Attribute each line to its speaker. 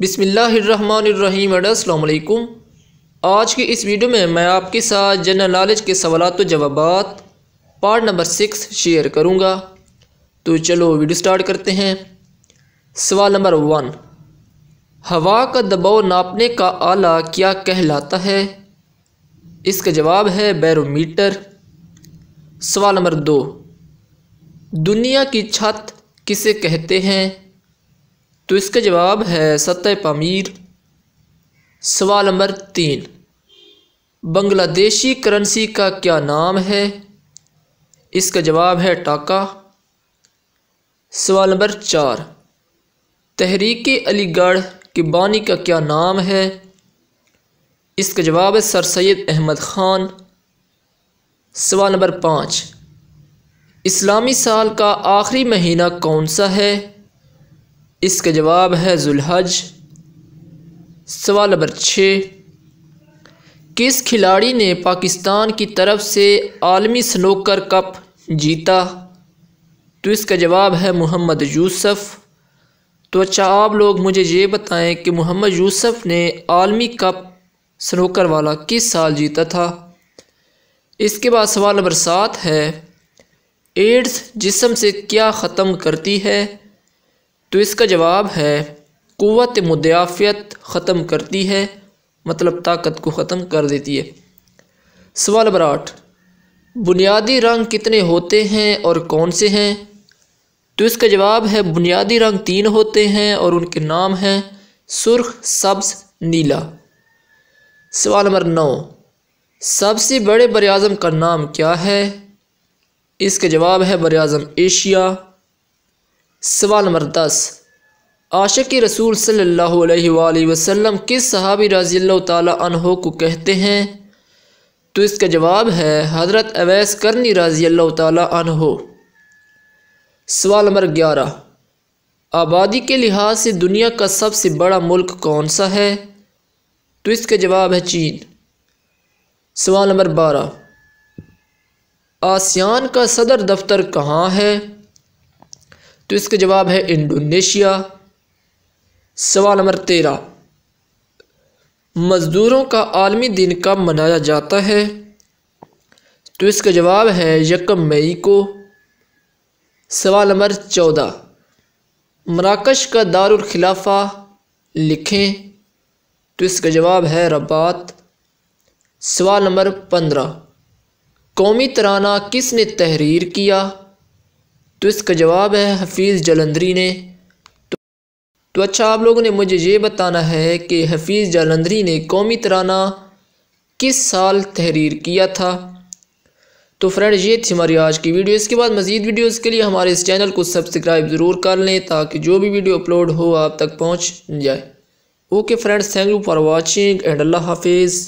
Speaker 1: बिसमीम अल्लाम आज की इस वीडियो में मैं आपके साथ जनरल नॉलेज के सवालत तो जवाब पार्ट नंबर सिक्स शेयर करूँगा तो चलो वीडियो स्टार्ट करते हैं सवाल नंबर वन हवा का दबाव नापने का आला क्या कहलाता है इसका जवाब है बैरोमीटर सवाल नंबर दो दुनिया की छत किसे कहते हैं तो इसका जवाब है सतह पमीर सवाल नंबर तीन बांग्लादेशी करेंसी का क्या नाम है इसका जवाब है टाका सवाल नंबर चार तहरीक अलीगढ़ के बानी का क्या नाम है इसका जवाब है सर सैद अहमद ख़ान सवाल नंबर पाँच इस्लामी साल का आखिरी महीना कौन सा है इसका जवाब है जुल्हज सवाल नंबर छः किस खिलाड़ी ने पाकिस्तान की तरफ से आलमी स्नोकर कप जीता तो इसका जवाब है मोहम्मद यूसुफ़ तो अच्छा आप लोग मुझे ये बताएं कि मोहम्मद यूसुफ़ ने आलमी कप स्नोकर वाला किस साल जीता था इसके बाद सवाल नंबर सात है एड्स जिसम से क्या ख़त्म करती है तो इसका जवाब है क़वत मुदाफ़ियत ख़त्म करती है मतलब ताकत को ख़त्म कर देती है सवाल नंबर आठ बुनियादी रंग कितने होते हैं और कौन से हैं तो इसका जवाब है बुनियादी रंग तीन होते हैं और उनके नाम हैं सुर्ख सब्ज़ नीला सवाल नंबर नौ सबसे बड़े बरआजम का नाम क्या है इसका जवाब है बर एशिया सवाल नंबर दस आशिक रसूल सल्ला वसलम किस सहाबी रज़ी तहों को कहते हैं तो इसका जवाब है हज़रत अवैस करनी रज़ी तहो सवाल नंबर ग्यारह आबादी के लिहाज से दुनिया का सबसे बड़ा मुल्क कौन सा है तो इसका जवाब है चीन सवाल नंबर बारह आसियान का सदर दफ्तर कहाँ है तो इसका जवाब है इंडोनेशिया सवाल नंबर तेरह मज़दूरों का आलमी दिन कब मनाया जाता है तो इसका जवाब है यकम मई को सवाल नंबर चौदह मराकश का खिलाफा लिखें तो इसका जवाब है रबात सवाल नंबर पंद्रह कौमी तराना किसने तहरीर किया तो इसका जवाब है हफीज़ जलंधरी ने तो, तो अच्छा आप लोगों ने मुझे ये बताना है कि हफीज़ जलंदरी ने कौमी तराना किस साल तहरीर किया था तो फ्रेंड ये थी हमारी आज की वीडियो इसके बाद मज़ीद वीडियोस के लिए हमारे इस चैनल को सब्सक्राइब ज़रूर कर लें ताकि जो भी वीडियो अपलोड हो आप तक पहुंच जाए okay friends thank you for watching and अल्लाह हाफिज़